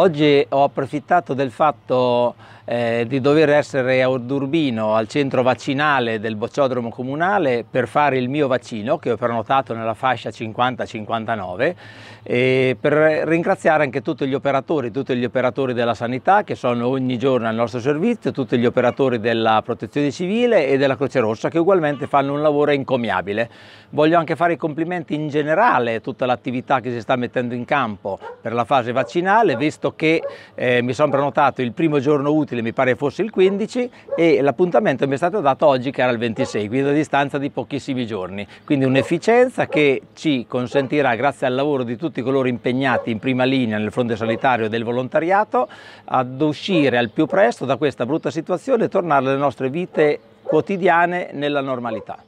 Oggi ho approfittato del fatto eh, di dover essere a Urbino al centro vaccinale del bocciodromo comunale, per fare il mio vaccino, che ho prenotato nella fascia 50-59, e per ringraziare anche tutti gli operatori, tutti gli operatori della sanità che sono ogni giorno al nostro servizio, tutti gli operatori della protezione civile e della Croce Rossa che ugualmente fanno un lavoro incomiabile. Voglio anche fare i complimenti in generale a tutta l'attività che si sta mettendo in campo per la fase vaccinale, visto visto che eh, mi sono prenotato il primo giorno utile, mi pare fosse il 15, e l'appuntamento mi è stato dato oggi che era il 26, quindi a distanza di pochissimi giorni. Quindi un'efficienza che ci consentirà, grazie al lavoro di tutti coloro impegnati in prima linea nel fronte sanitario del volontariato, ad uscire al più presto da questa brutta situazione e tornare alle nostre vite quotidiane nella normalità.